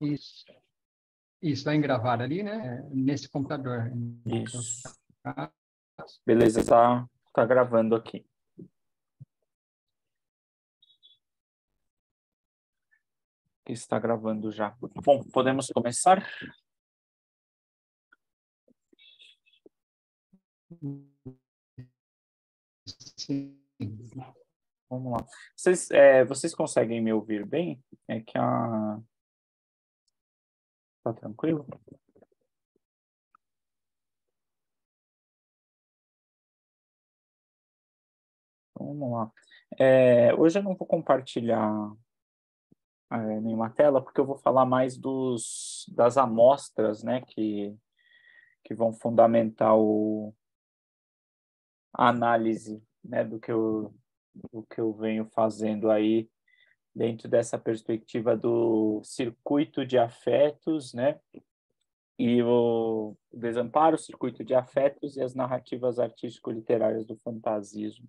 Isso. Isso, vai tá gravar ali, né? É, nesse computador. Isso. Beleza, está tá gravando aqui. está gravando já. Bom, podemos começar? Sim. Vamos lá. Vocês, é, vocês conseguem me ouvir bem? É que a, Tá tranquilo? Então, vamos lá. É, hoje eu não vou compartilhar é, nenhuma tela, porque eu vou falar mais dos, das amostras, né, que, que vão fundamentar o, a análise, né, do que eu, do que eu venho fazendo aí dentro dessa perspectiva do circuito de afetos, né? E o desamparo, o circuito de afetos e as narrativas artístico-literárias do fantasismo.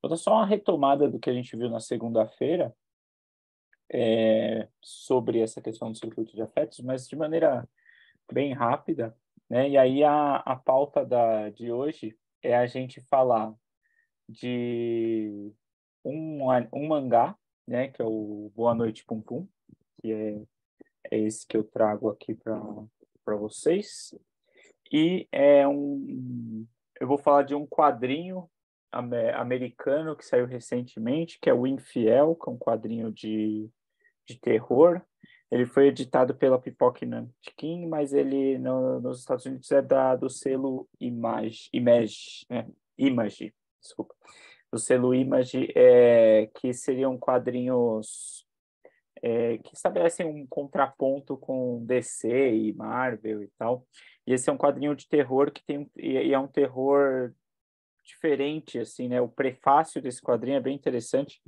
Vou dar só uma retomada do que a gente viu na segunda-feira é, sobre essa questão do circuito de afetos, mas de maneira bem rápida. Né? E aí a, a pauta da, de hoje é a gente falar de um, um mangá né, que é o Boa Noite Pum Pum, que é, é esse que eu trago aqui para vocês. E é um. Eu vou falar de um quadrinho americano que saiu recentemente, que é o Infiel, que é um quadrinho de, de terror. Ele foi editado pela Pipoca Nantkin, mas ele no, nos Estados Unidos é da, do selo Image, Image, né? Image desculpa do selo Image, é, que seriam quadrinhos é, que estabelecem um contraponto com DC e Marvel e tal. E esse é um quadrinho de terror que tem e é um terror diferente, assim, né? O prefácio desse quadrinho é bem interessante.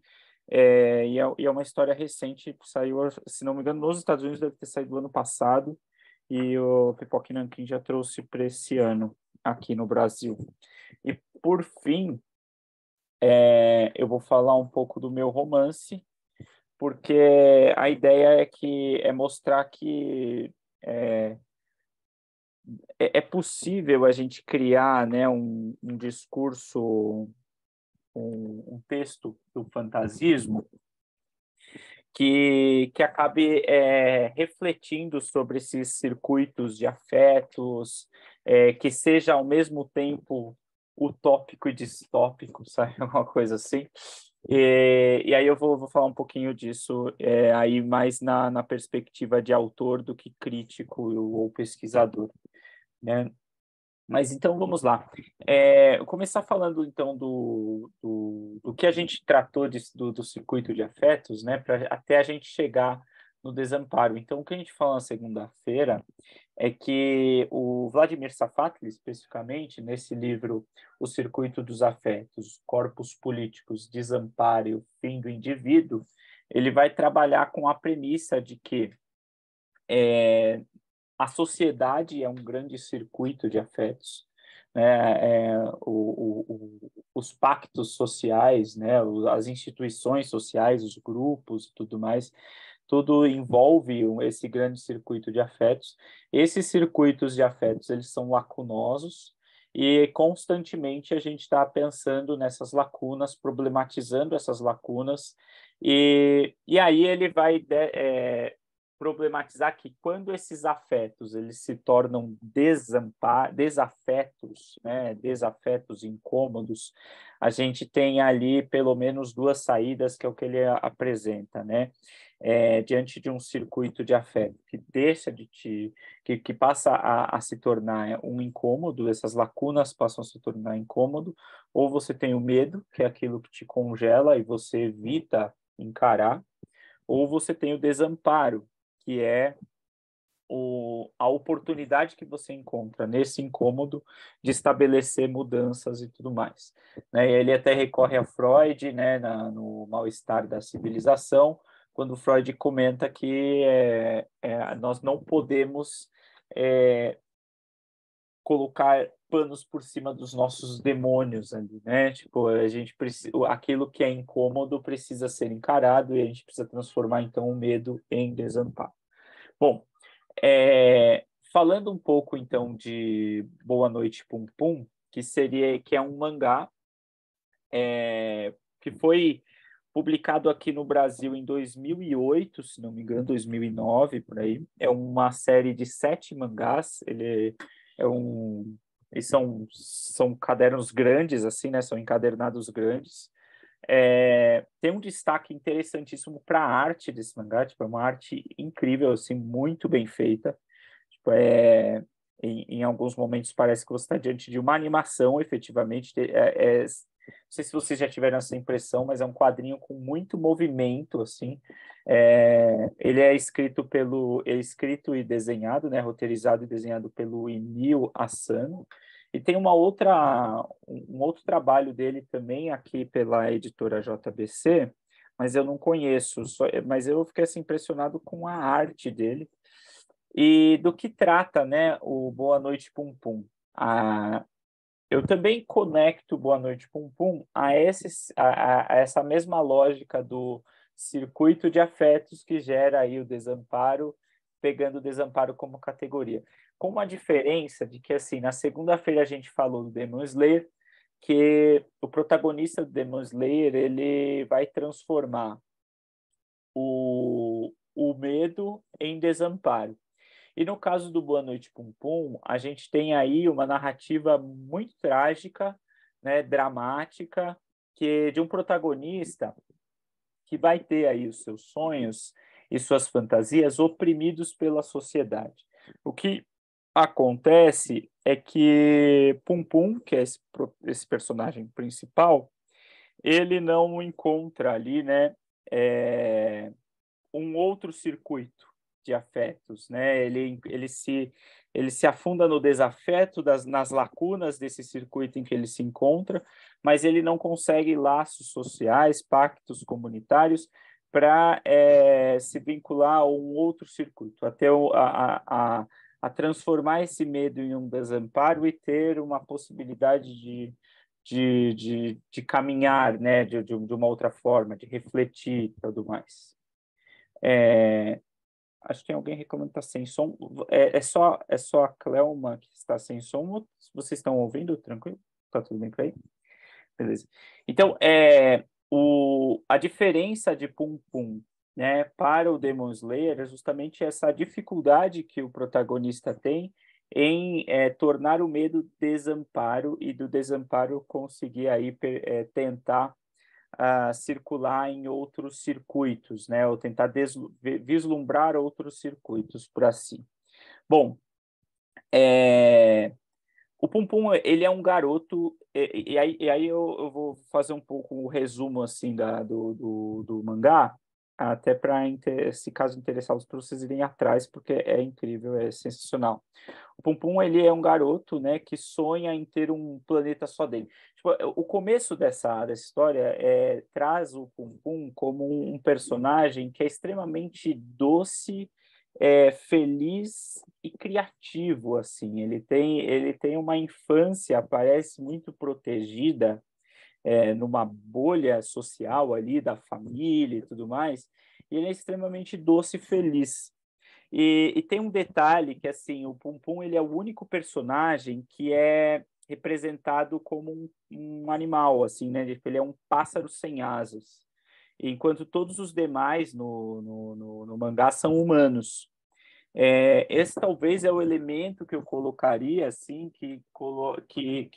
É, e, é, e, é, uma história recente, saiu, se não me engano, nos Estados Unidos deve ter saído ano passado, e o Pipoque Nankin já trouxe para esse ano aqui no Brasil. E por fim, é, eu vou falar um pouco do meu romance, porque a ideia é que é mostrar que é, é, é possível a gente criar né, um, um discurso, um, um, texto do fantasismo que, que acabe é, refletindo sobre esses circuitos de afetos, é, que seja ao mesmo tempo utópico e distópico, sabe? Alguma coisa assim. E, e aí eu vou, vou falar um pouquinho disso é, aí mais na, na perspectiva de autor do que crítico ou pesquisador, né? Mas então vamos lá. É, começar falando então do, do, do, que a gente tratou de, do, do circuito de afetos, né? Pra, até a gente chegar no desamparo. Então, o que a gente falou na segunda-feira é que o Vladimir Safatli, especificamente, nesse livro O Circuito dos Afetos, Corpos Políticos, Desamparo e o Fim do Indivíduo, ele vai trabalhar com a premissa de que é, a sociedade é um grande circuito de afetos, né? É, o, o, os pactos sociais, né? as instituições sociais, os grupos e tudo mais, tudo envolve esse grande circuito de afetos. Esses circuitos de afetos, eles são lacunosos, e constantemente a gente está pensando nessas lacunas, problematizando essas lacunas, e, e aí ele vai é, problematizar que quando esses afetos eles se tornam desafetos, né, desafetos incômodos, a gente tem ali pelo menos duas saídas que é o que ele apresenta, né? é, diante de um circuito de afeto que deixa de te, que, que passa a, a, se tornar é, um incômodo, essas lacunas passam a se tornar incômodo, ou você tem o medo, que é aquilo que te congela e você evita encarar, ou você tem o desamparo, que é o, a oportunidade que você encontra nesse incômodo de estabelecer mudanças e tudo mais. Né? Ele até recorre a Freud, né, na, no mal-estar da civilização, quando Freud comenta que é, é, nós não podemos é, colocar panos por cima dos nossos demônios ali, né? Tipo, a gente precisa, aquilo que é incômodo precisa ser encarado e a gente precisa transformar então o medo em desamparo. Bom, é, falando um pouco então de Boa Noite Pum Pum, que seria que é um mangá é, que foi publicado aqui no Brasil em 2008, se não me engano, 2009 por aí. É uma série de sete mangás. Ele é um, eles são são cadernos grandes assim, né? São encadernados grandes. É, tem um destaque interessantíssimo para a arte desse mangá, tipo, é uma arte incrível, assim, muito bem feita. Tipo, é, em, em, alguns momentos parece que você está diante de uma animação, efetivamente, é, é, não sei se vocês já tiveram essa impressão, mas é um quadrinho com muito movimento, assim. É, ele é escrito pelo, é escrito e desenhado, né, roteirizado e desenhado pelo Emil Assano. E tem uma outra, um outro trabalho dele também aqui pela editora JBC, mas eu não conheço. Só, mas eu fiquei assim, impressionado com a arte dele e do que trata, né, o Boa Noite Pum Pum. A, eu também conecto Boa Noite Pum Pum a, esse, a, a, essa mesma lógica do circuito de afetos que gera aí o desamparo, pegando o desamparo como categoria. Com a diferença de que, assim, na segunda-feira a gente falou do Demon Slayer, que o protagonista do Demon Slayer, ele vai transformar o, o medo em desamparo. E no caso do Boa Noite Pum Pum, a gente tem aí uma narrativa muito trágica, né, dramática, que é de um protagonista que vai ter aí os seus sonhos e suas fantasias oprimidos pela sociedade. O que acontece é que Pum Pum, que é esse, esse personagem principal, ele não encontra ali, né, é, um outro circuito de afetos, né? Ele, ele, se, ele se afunda no desafeto, das, nas lacunas desse circuito em que ele se encontra, mas ele não consegue laços sociais, pactos comunitários para é, se vincular a um outro circuito, até o, a, a, a transformar esse medo em um desamparo e ter uma possibilidade de, de, de, de, caminhar né, de, de, uma outra forma, de refletir e tudo mais. É, Acho que tem alguém reclamando que está sem som. É, é, só, é só a Clelma que está sem som. Vocês estão ouvindo? Tranquilo? Tá tudo bem por aí? Beleza. Então, é, o, a diferença de Pum Pum né, para o Demon Slayer é justamente essa dificuldade que o protagonista tem em é, tornar o medo desamparo e do desamparo conseguir aí é, tentar uh, circular em outros circuitos, né? Ou tentar vislumbrar outros circuitos por assim. Bom, é... o Pum Pum, ele é um garoto, e, e aí, e aí eu, eu, vou fazer um pouco o um resumo, assim, da, do, do, do mangá, até para se caso interessados para vocês irem atrás porque é incrível é sensacional o Pum Pum ele é um garoto né que sonha em ter um planeta só dele tipo, é, o começo dessa dessa história é, traz o Pum Pum como um, um personagem que é extremamente doce é, feliz e criativo assim ele tem ele tem uma infância parece muito protegida é, numa bolha social ali da família e tudo mais, e ele é extremamente doce e feliz. E, e, tem um detalhe que assim o Pum Pum ele é o único personagem que é representado como um, um animal assim, né? Ele é um pássaro sem asas, enquanto todos os demais no, no, no, no mangá são humanos. É, esse talvez é o elemento que eu colocaria assim que, que,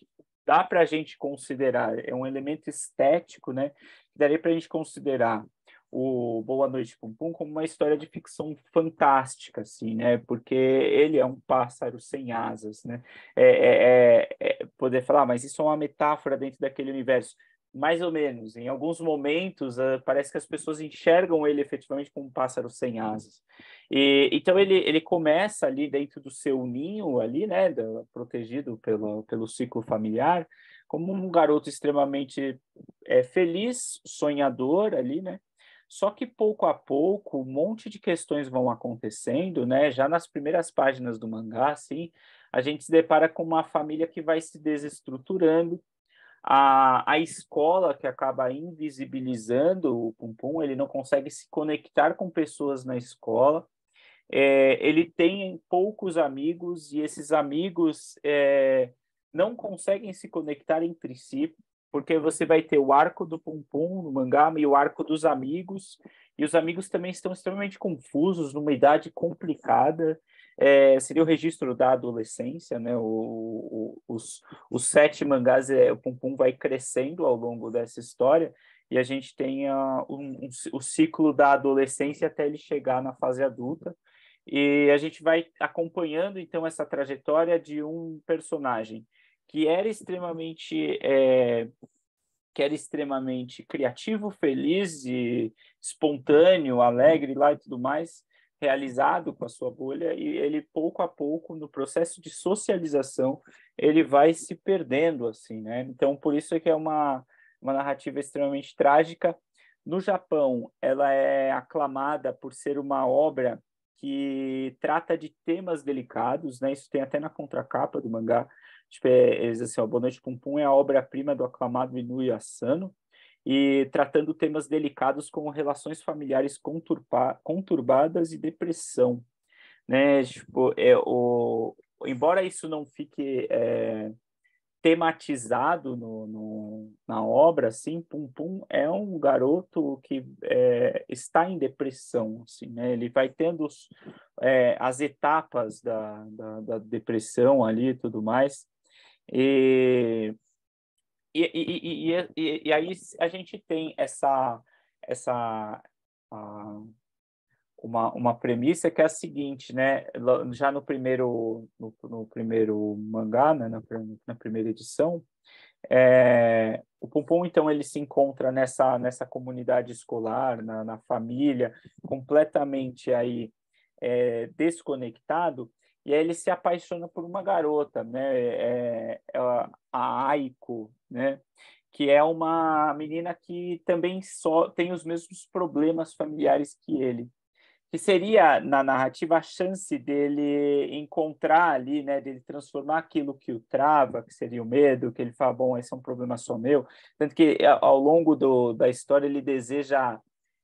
dá para a gente considerar, é um elemento estético, né? Que daria para a gente considerar o Boa Noite Pum Pum como uma história de ficção fantástica, assim, né? Porque ele é um pássaro sem asas, né? É, é, é, é poder falar, ah, mas isso é uma metáfora dentro daquele universo. Mais ou menos, em alguns momentos, ah, parece que as pessoas enxergam ele efetivamente como um pássaro sem asas. E, então ele, ele começa ali dentro do seu ninho ali, né, do, protegido pelo, pelo ciclo familiar, como um garoto extremamente é, feliz, sonhador ali, né? Só que pouco a pouco um monte de questões vão acontecendo, né? Já nas primeiras páginas do mangá, assim, a gente se depara com uma família que vai se desestruturando, a, a escola que acaba invisibilizando o Pum Pum, ele não consegue se conectar com pessoas na escola, é, ele tem poucos amigos e esses amigos é, não conseguem se conectar entre si, porque você vai ter o arco do Pum Pum no mangá e o arco dos amigos, e os amigos também estão extremamente confusos numa idade complicada. É, seria o registro da adolescência, né? O, o, os, os sete mangás, é, o Pum Pum vai crescendo ao longo dessa história, e a gente tem ah, um, um, o ciclo da adolescência até ele chegar na fase adulta e a gente vai acompanhando então essa trajetória de um personagem que era extremamente é, que era extremamente criativo, feliz e espontâneo, alegre lá e tudo mais, realizado com a sua bolha e ele pouco a pouco no processo de socialização ele vai se perdendo assim, né? Então por isso é que é uma uma narrativa extremamente trágica. No Japão, ela é aclamada por ser uma obra que trata de temas delicados, né? Isso tem até na contracapa do mangá. Tipo, é, eles assim, ó, Boa Noite Pumpum é a obra-prima do aclamado Inu Asano, e tratando temas delicados como relações familiares conturpa, conturbadas e depressão, né? Tipo, é o embora isso não fique é, tematizado no, no, na obra, assim, Pum Pum é um garoto que é, está em depressão, assim, né? Ele vai tendo é, as etapas da, da, da, depressão ali e tudo mais. E, e, e, e, e aí a gente tem essa, essa a, uma, uma premissa que é a seguinte, né? Já no primeiro, no, no primeiro mangá, né? na, na primeira edição, é, o Pompom, então, ele se encontra nessa, nessa comunidade escolar, na, na família, completamente aí é, desconectado, e aí ele se apaixona por uma garota, né? É, é a Aiko, né? Que é uma menina que também só tem os mesmos problemas familiares que ele que seria na narrativa a chance dele encontrar ali, né, dele transformar aquilo que o trava, que seria o medo, que ele fala, bom, esse é um problema só meu, tanto que eh, ao longo do, da história ele deseja,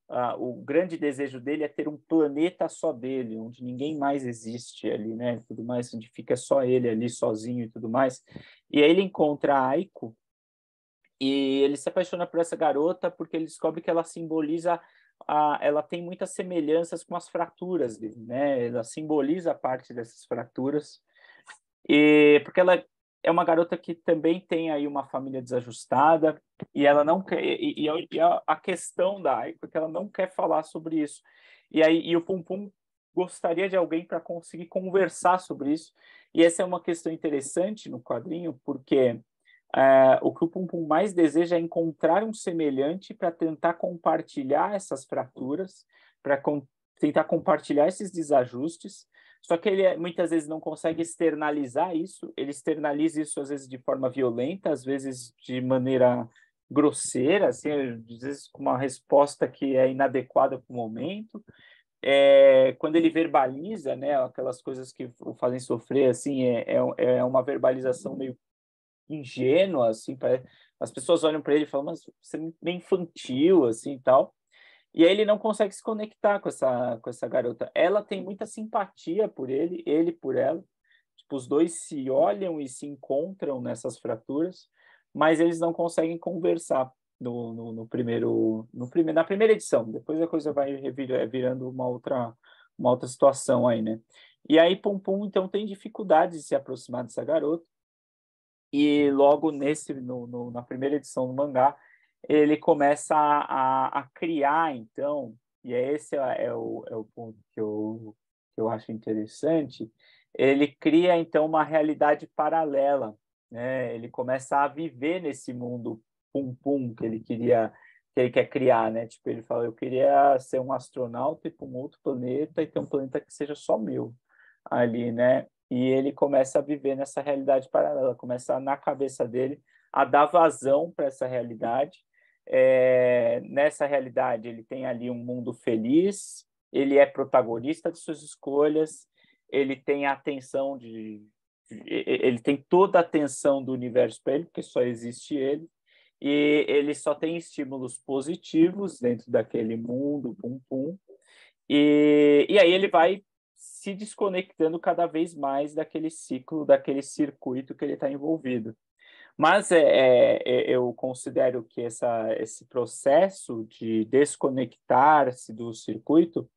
uh, o grande desejo dele é ter um planeta só dele, onde ninguém mais existe ali, né, tudo mais, onde fica só ele ali sozinho e tudo mais, e aí ele encontra a Aiko, e ele se apaixona por essa garota porque ele descobre que ela simboliza a, ela tem muitas semelhanças com as fraturas dele, né? Ela simboliza parte dessas fraturas, e, porque ela é uma garota que também tem aí uma família desajustada e ela não quer e, e, e a, a, questão da porque ela não quer falar sobre isso e aí e o Pum Pum gostaria de alguém para conseguir conversar sobre isso e essa é uma questão interessante no quadrinho porque Uh, o que o Pum Pum mais deseja é encontrar um semelhante para tentar compartilhar essas fraturas, para com tentar compartilhar esses desajustes. Só que ele é, muitas vezes não consegue externalizar isso, ele externaliza isso às vezes de forma violenta, às vezes de maneira grosseira, assim, às vezes com uma resposta que é inadequada para o momento. É, quando ele verbaliza, né, aquelas coisas que o fazem sofrer, assim, é, é, é uma verbalização meio ingênua, assim, as pessoas olham para ele e falam, mas você é meio infantil, assim, e tal. E aí ele não consegue se conectar com essa, com essa garota. Ela tem muita simpatia por ele, ele por ela. Tipo, os dois se olham e se encontram nessas fraturas, mas eles não conseguem conversar no, no, no primeiro, no prime, na primeira edição. Depois a coisa vai é virando uma outra, uma outra situação aí, né? E aí Pum Pum, então, tem dificuldade de se aproximar dessa garota e logo nesse no, no, na primeira edição do mangá ele começa a, a criar então e é esse é o, é o ponto que eu, que eu acho interessante ele cria então uma realidade paralela né? ele começa a viver nesse mundo pum pum que ele queria que ele quer criar né tipo ele fala eu queria ser um astronauta e para um outro planeta e ter um planeta que seja só meu ali né e ele começa a viver nessa realidade paralela, começa na cabeça dele a dar vazão para essa realidade. É, nessa realidade, ele tem ali um mundo feliz, ele é protagonista de suas escolhas, ele tem a atenção de. ele tem toda a atenção do universo para ele, porque só existe ele, e ele só tem estímulos positivos dentro daquele mundo, pum-pum. E, e aí ele vai se desconectando cada vez mais daquele ciclo, daquele circuito que ele está envolvido. Mas é, é, é, eu considero que essa, esse processo de desconectar-se do circuito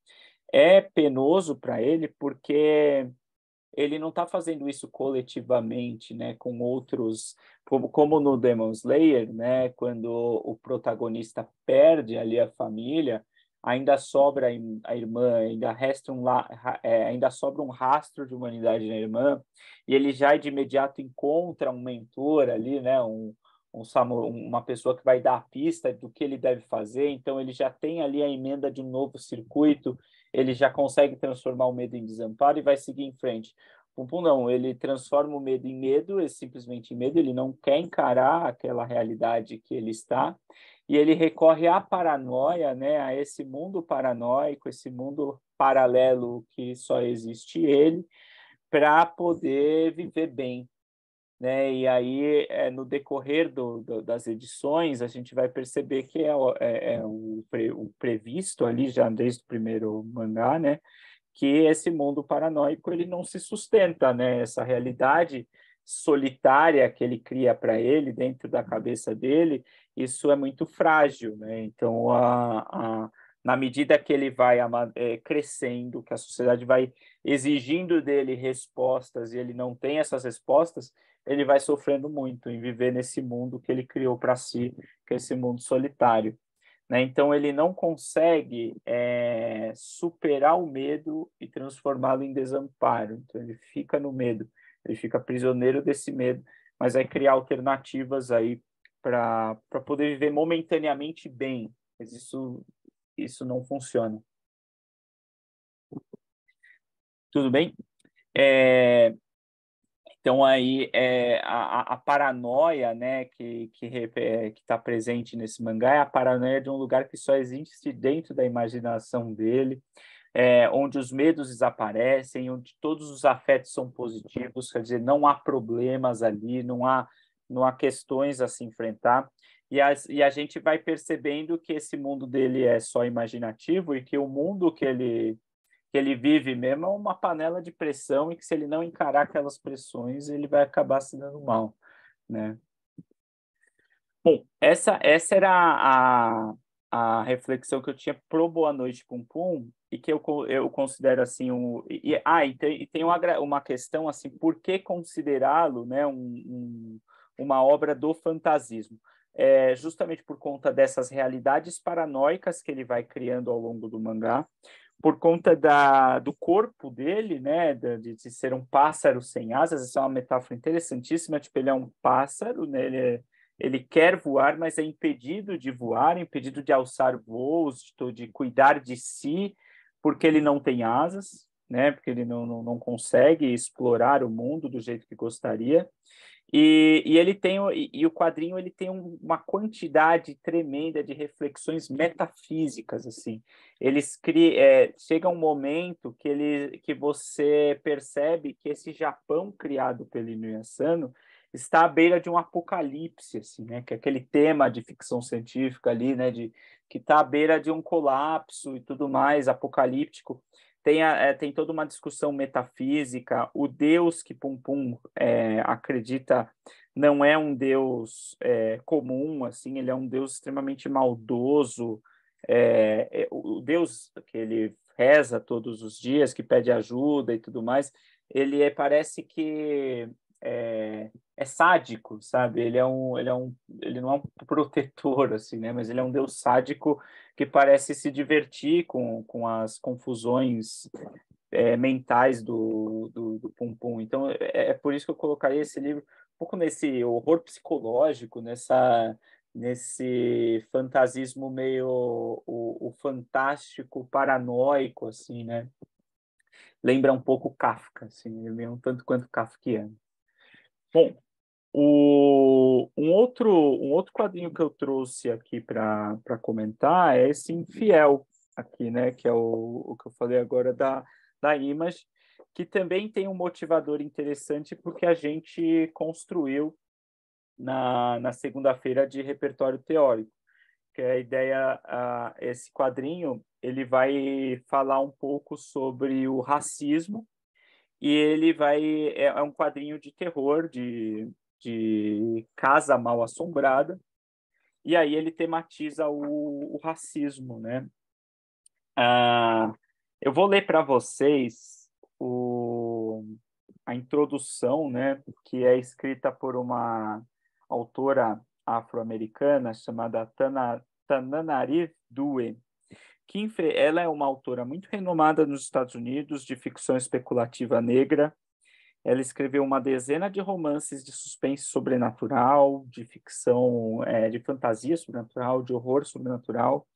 é penoso para ele, porque ele não está fazendo isso coletivamente, né, com outros, como, como no Demon Slayer, né, quando o protagonista perde ali a família, ainda sobra a irmã, ainda, resta um, é, ainda sobra um rastro de humanidade na irmã, e ele já de imediato encontra um mentor ali, né, um, um uma pessoa que vai dar a pista do que ele deve fazer, então ele já tem ali a emenda de um novo circuito, ele já consegue transformar o medo em desamparo e vai seguir em frente. pum não, ele transforma o medo em medo, é simplesmente medo, ele não quer encarar aquela realidade que ele está, e ele recorre à paranoia, né, a esse mundo paranoico, esse mundo paralelo que só existe ele, para poder viver bem. Né? E aí, é, no decorrer do, do, das edições, a gente vai perceber que é, o, é, é o, pre, o previsto ali, já desde o primeiro mangá, né? que esse mundo paranoico ele não se sustenta, né? Essa realidade solitária que ele cria para ele dentro da cabeça dele, isso é muito frágil, né? Então, a, a, na medida que ele vai é, crescendo, que a sociedade vai exigindo dele respostas e ele não tem essas respostas, ele vai sofrendo muito em viver nesse mundo que ele criou para si, que é esse mundo solitário. Né? Então, ele não consegue é, superar o medo e transformá-lo em desamparo. Então, ele fica no medo, ele fica prisioneiro desse medo, mas é criar alternativas aí para poder viver momentaneamente bem, mas isso, isso não funciona. Tudo bem? É, então aí é, a, a, paranoia, né, que que está é, presente nesse mangá é a paranoia de um lugar que só existe dentro da imaginação dele, é, onde os medos desaparecem, onde todos os afetos são positivos, quer dizer, não há problemas ali, não há não há questões a se enfrentar. E a, e a gente vai percebendo que esse mundo dele é só imaginativo e que o mundo que ele, que ele vive mesmo é uma panela de pressão e que se ele não encarar aquelas pressões, ele vai acabar se dando mal, né? Bom, essa, essa era a, a reflexão que eu tinha pro Boa Noite Pum Pum e que eu, eu considero assim um e, ah e tem, e tem uma, uma questão assim por que considerá-lo né um, um, uma obra do fantasismo. É, justamente por conta dessas realidades paranoicas que ele vai criando ao longo do mangá, por conta da, do corpo dele, né, de, de ser um pássaro sem asas, essa é uma metáfora interessantíssima, tipo, ele é um pássaro, né, ele, é, ele quer voar, mas é impedido de voar, impedido de alçar voos, de, de cuidar de si, porque ele não tem asas, né, porque ele não, não, não consegue explorar o mundo do jeito que gostaria, e, e ele tem e, e, o quadrinho ele tem uma quantidade tremenda de reflexões metafísicas assim. Eles cri, é, chega um momento que ele que você percebe que esse Japão criado pelo Inuyasano está à beira de um apocalipse, assim, né? Que é aquele tema de ficção científica ali, né? De que está à beira de um colapso e tudo mais apocalíptico tem, a, é, tem toda uma discussão metafísica. O Deus que Pum Pum é, acredita não é um Deus é, comum, assim, ele é um Deus extremamente maldoso. É, é, o Deus que ele reza todos os dias, que pede ajuda e tudo mais, ele é, parece que é, é sádico, sabe? Ele é um, ele é um, ele não é um protetor assim, né? Mas ele é um deus sádico que parece se divertir com, com as confusões é, mentais do, do, do Pum Pum. Então é, é, é por isso que eu colocaria esse livro um pouco nesse horror psicológico, nessa nesse fantasismo meio o, o fantástico paranoico assim, né? Lembra um pouco Kafka, assim, né? meio um tanto quanto kafkiano. Bom, o, um, outro, um outro quadrinho que eu trouxe aqui para comentar é esse Infiel, aqui, né, que é o, o que eu falei agora da, da Image, que também tem um motivador interessante porque a gente construiu na, na segunda-feira de repertório teórico, que é a ideia, a, esse quadrinho, ele vai falar um pouco sobre o racismo e ele vai. É, é um quadrinho de terror, de, de casa mal assombrada. E aí ele tematiza o, o racismo, né? Ah, eu vou ler para vocês o, a introdução, né? Que é escrita por uma autora afro-americana chamada Tana, Tananarive Due. Kinfrey, ela é uma autora muito renomada nos Estados Unidos de ficção especulativa negra. Ela escreveu uma dezena de romances de suspense sobrenatural, de ficção, é, de fantasia sobrenatural, de horror sobrenatural.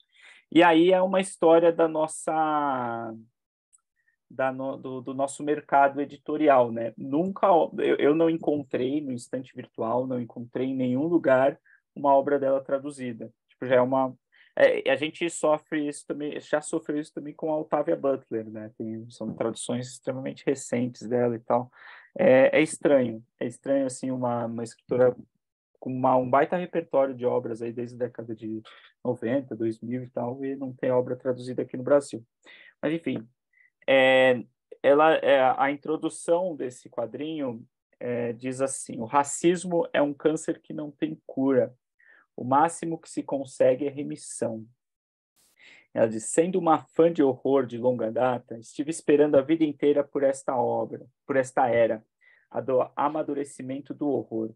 E aí é uma história da nossa da no, do, do, nosso mercado editorial, né? Nunca eu, eu não encontrei no instante virtual, não encontrei em nenhum lugar uma obra dela traduzida. Tipo, já é uma é, a gente sofre isso também, já sofreu isso também com a Otávia Butler, né? Tem, são traduções extremamente recentes dela e tal. É, é estranho, é estranho, assim, uma, uma escritora com uma, um baita repertório de obras aí desde a década de 90, 2000 e tal, e não tem obra traduzida aqui no Brasil. Mas, enfim, é, ela, é, a introdução desse quadrinho é, diz assim: o racismo é um câncer que não tem cura. O máximo que se consegue é remissão. Ela diz: sendo uma fã de horror de longa data, estive esperando a vida inteira por esta obra, por esta era, a do amadurecimento do horror.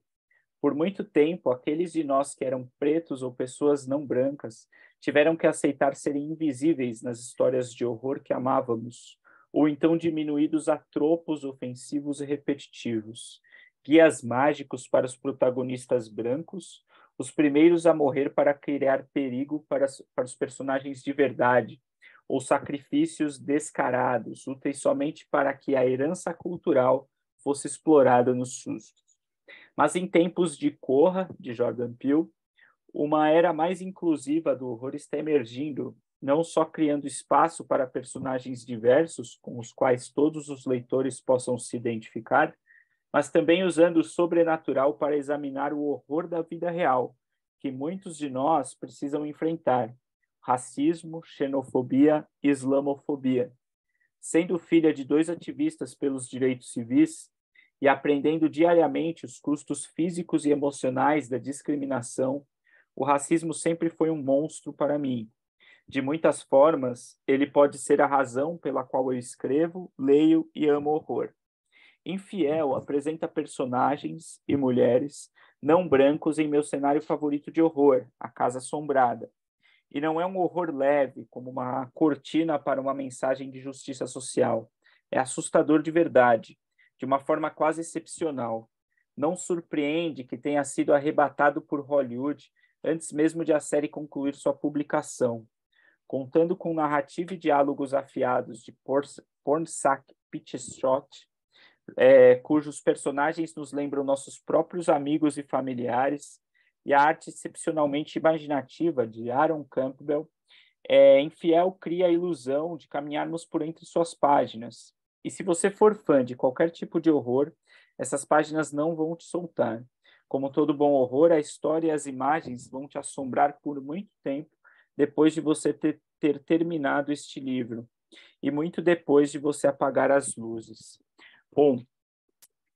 Por muito tempo, aqueles de nós que eram pretos ou pessoas não brancas tiveram que aceitar serem invisíveis nas histórias de horror que amávamos, ou então diminuídos a tropos ofensivos e repetitivos, guias mágicos para os protagonistas brancos os primeiros a morrer para criar perigo para, para os personagens de verdade, ou sacrifícios descarados, úteis somente para que a herança cultural fosse explorada nos sustos. Mas em tempos de Corra, de Jordan Peele, uma era mais inclusiva do horror está emergindo, não só criando espaço para personagens diversos com os quais todos os leitores possam se identificar, mas também usando o sobrenatural para examinar o horror da vida real, que muitos de nós precisam enfrentar: racismo, xenofobia, islamofobia. Sendo filha de dois ativistas pelos direitos civis e aprendendo diariamente os custos físicos e emocionais da discriminação, o racismo sempre foi um monstro para mim. De muitas formas, ele pode ser a razão pela qual eu escrevo, leio e amo horror. Infiel apresenta personagens e mulheres não brancos em meu cenário favorito de horror, A Casa Assombrada. E não é um horror leve, como uma cortina para uma mensagem de justiça social. É assustador de verdade, de uma forma quase excepcional. Não surpreende que tenha sido arrebatado por Hollywood antes mesmo de a série concluir sua publicação. Contando com narrativa e diálogos afiados de Pornsak Pitchshot, é, cujos personagens nos lembram nossos próprios amigos e familiares, e a arte excepcionalmente imaginativa de Aaron Campbell, é, Infiel cria a ilusão de caminharmos por entre suas páginas. E se você for fã de qualquer tipo de horror, essas páginas não vão te soltar. Como todo bom horror, a história e as imagens vão te assombrar por muito tempo depois de você ter, ter terminado este livro e muito depois de você apagar as luzes. Bom,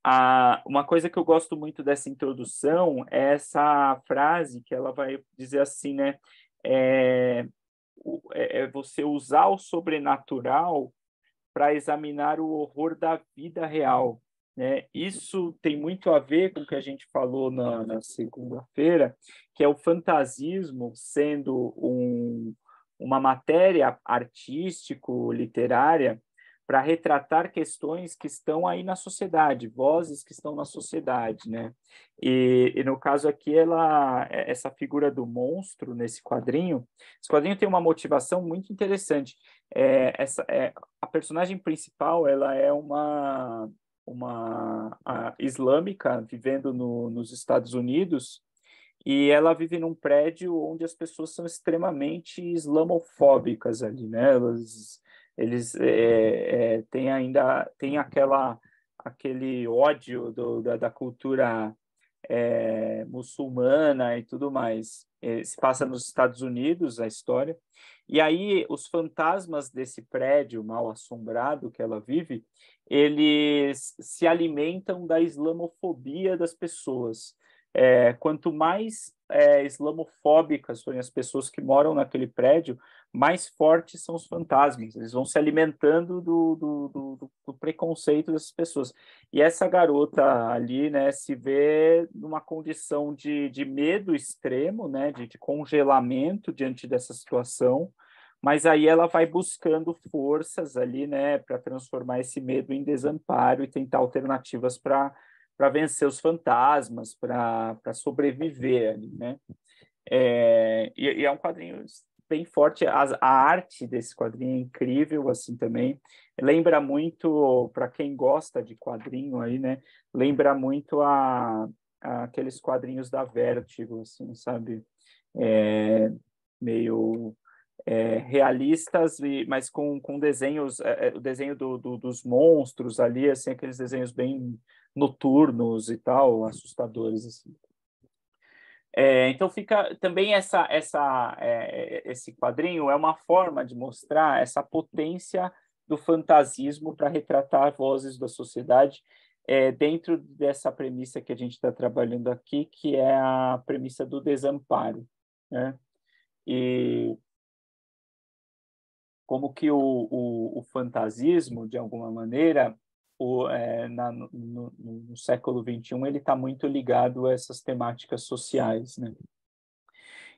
a, uma coisa que eu gosto muito dessa introdução é essa frase que ela vai dizer assim, né? É, é, é você usar o sobrenatural para examinar o horror da vida real. Né? Isso tem muito a ver com o que a gente falou na, na segunda-feira, que é o fantasismo sendo um, uma matéria artístico-literária para retratar questões que estão aí na sociedade, vozes que estão na sociedade, né? E, e, no caso aqui, ela, é, essa figura do monstro nesse quadrinho, esse quadrinho tem uma motivação muito interessante. É, essa, é, a personagem principal, ela é uma uma islâmica vivendo no, nos Estados Unidos e ela vive num prédio onde as pessoas são extremamente islamofóbicas ali, né? Elas eles é, é, têm ainda tem aquela aquele ódio do, da, da, cultura é, muçulmana e tudo mais se passa nos Estados Unidos a história e aí os fantasmas desse prédio mal assombrado que ela vive eles se alimentam da islamofobia das pessoas quanto mais islamofóbicas forem as pessoas que moram naquele prédio mais fortes são os fantasmas. Eles vão se alimentando do, do, do, do, preconceito dessas pessoas. E essa garota ali, né, se vê numa condição de, de medo extremo, né, de, de congelamento diante dessa situação. Mas aí ela vai buscando forças ali, né, para transformar esse medo em desamparo e tentar alternativas para para vencer os fantasmas, para sobreviver ali, né? É, e, e, é um quadrinho bem forte. A, a arte desse quadrinho é incrível, assim, também. Lembra muito, para quem gosta de quadrinho aí, né? Lembra muito a, a aqueles quadrinhos da Vertigo, assim, sabe? É, meio é, realistas, e, mas com, com desenhos, é, é o desenho do, do, dos monstros ali, assim, aqueles desenhos bem noturnos e tal, assustadores, assim. É, então fica também essa, essa, é, é, esse quadrinho é uma forma de mostrar essa potência do fantasismo para retratar vozes da sociedade é, dentro dessa premissa que a gente está trabalhando aqui, que é a premissa do desamparo, né? E como que o, o, o fantasismo, de alguma maneira, o, é, na, no, no, no, século XXI ele está muito ligado a essas temáticas sociais, né?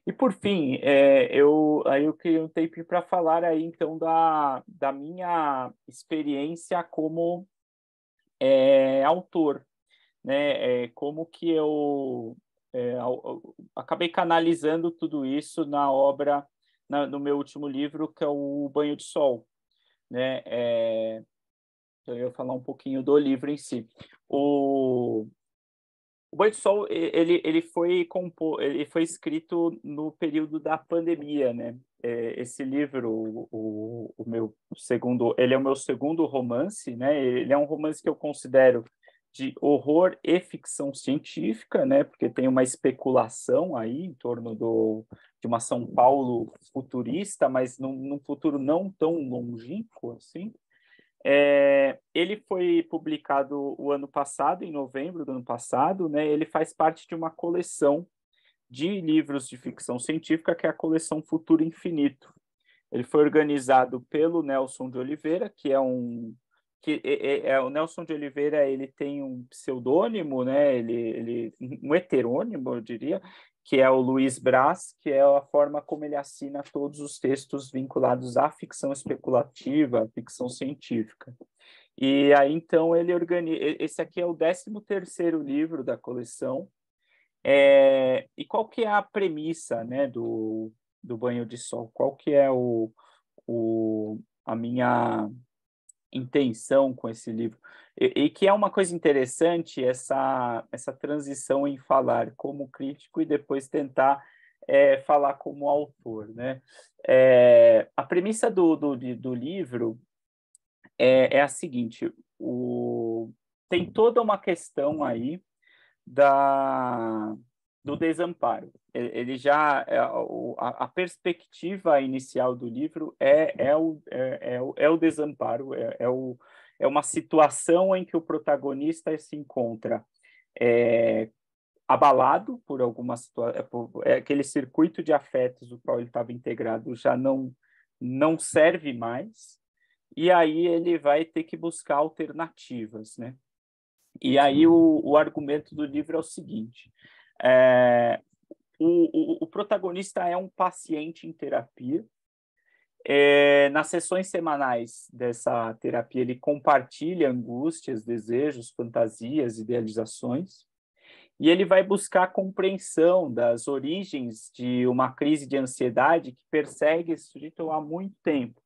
E por fim, é, eu aí eu criei um tape para falar aí então da, da minha experiência como é, autor, né? É, como que eu, eu, é, acabei canalizando tudo isso na obra na, no meu último livro que é o Banho de Sol, né? É, eu ia falar um pouquinho do livro em si. O, o Banho de Sol, ele, ele, foi compor, ele foi escrito no período da pandemia, né? É, esse livro, o, o meu segundo, ele é o meu segundo romance, né? Ele é um romance que eu considero de horror e ficção científica, né? Porque tem uma especulação aí em torno do, de uma São Paulo futurista, mas num, num futuro não tão longínquo assim. É, ele foi publicado o ano passado, em novembro do ano passado, né? Ele faz parte de uma coleção de livros de ficção científica, que é a coleção Futuro Infinito. Ele foi organizado pelo Nelson de Oliveira, que é um que é, é, é o Nelson de Oliveira ele tem um pseudônimo, né? Ele, ele um heterônimo, eu diria que é o Luiz Braz, que é a forma como ele assina todos os textos vinculados à ficção especulativa, à ficção científica. E aí então ele organiza. Esse aqui é o 13 terceiro livro da coleção. É... E qual que é a premissa, né, do, do banho de sol? Qual que é o, o a minha intenção com esse livro. E, e, que é uma coisa interessante essa, essa transição em falar como crítico e depois tentar é, falar como autor. Né? É, a premissa do, do, do livro é, é, a seguinte: o, tem toda uma questão aí da, do desamparo ele já é, a, perspectiva inicial do livro é é o, é, é o, é o desamparo é, é, o, é uma situação em que o protagonista se encontra é, abalado por alguma situação é, é, aquele circuito de afetos do qual ele estava integrado já não não serve mais e aí ele vai ter que buscar alternativas né e aí o, o argumento do livro é o seguinte é, o, o, protagonista é um paciente em terapia. É, nas sessões semanais dessa terapia, ele compartilha angústias, desejos, fantasias, idealizações, e ele vai buscar compreensão das origens de uma crise de ansiedade que persegue esse sujeito há muito tempo.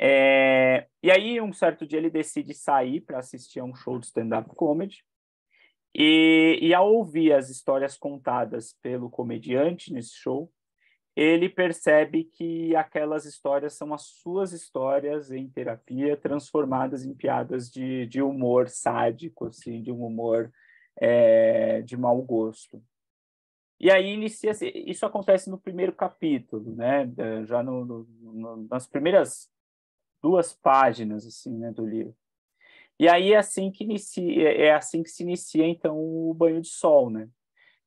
É, e aí, um certo dia, ele decide sair para assistir a um show de stand-up comedy, e, e ao ouvir as histórias contadas pelo comediante nesse show, ele percebe que aquelas histórias são as suas histórias em terapia transformadas em piadas de, de humor sádico, assim, de um humor é, de mau gosto. E aí inicia isso acontece no primeiro capítulo, né? Já no, no, no, nas primeiras duas páginas assim, né, do livro. E aí é assim que inicia, é, é assim que se inicia então o banho de sol, né?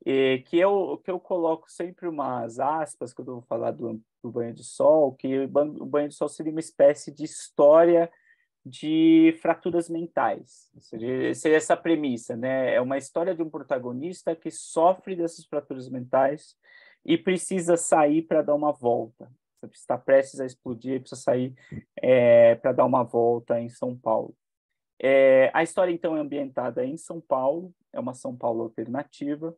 E que eu que eu coloco sempre umas aspas quando eu vou falar do, do banho de sol, que o banho de sol seria uma espécie de história de fraturas mentais. Seria, seria essa premissa, né? É uma história de um protagonista que sofre dessas fraturas mentais e precisa sair para dar uma volta. Está prestes a explodir, precisa sair é, para dar uma volta em São Paulo. É, a história, então, é ambientada em São Paulo, é uma São Paulo alternativa.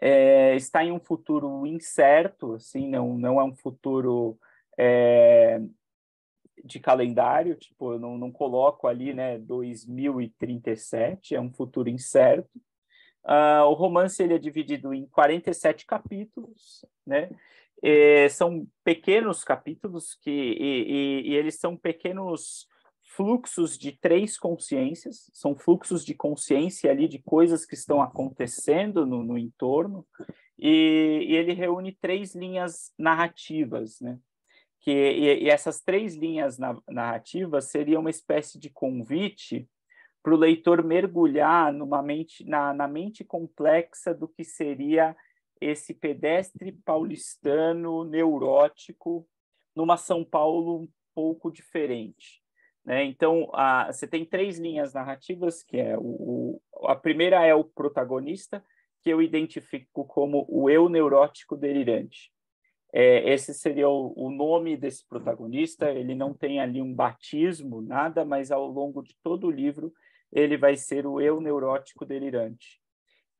É, está em um futuro incerto, assim, não, não é um futuro é, de calendário, tipo, eu não, não coloco ali, né, 2037, é um futuro incerto. Uh, o romance ele é dividido em 47 capítulos, né? E, é, são pequenos capítulos que e, e, e eles são pequenos fluxos de três consciências, são fluxos de consciência ali de coisas que estão acontecendo no, no entorno, e, e, ele reúne três linhas narrativas, né? Que, e, e essas três linhas na, narrativas seriam uma espécie de convite para o leitor mergulhar numa mente, na, na mente complexa do que seria esse pedestre paulistano neurótico numa São Paulo um pouco diferente. Né? Então, a, você tem três linhas narrativas, que é o, o, a primeira é o protagonista, que eu identifico como o eu neurótico delirante. É, esse seria o, o, nome desse protagonista. Ele não tem ali um batismo, nada, mas ao longo de todo o livro ele vai ser o eu neurótico delirante.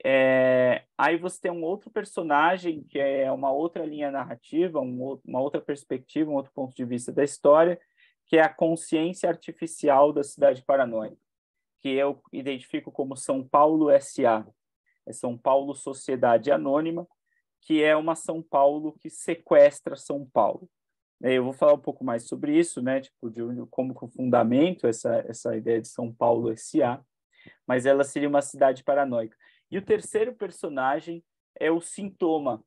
É, aí você tem um outro personagem que é uma outra linha narrativa, um, uma outra perspectiva, um outro ponto de vista da história, que é a consciência artificial da cidade paranoica, que eu identifico como São Paulo SA, é São Paulo Sociedade Anônima, que é uma São Paulo que sequestra São Paulo. É, eu vou falar um pouco mais sobre isso, né? Tipo, de como que o fundamento essa essa ideia de São Paulo SA, mas ela seria uma cidade paranoica. E o terceiro personagem é o sintoma,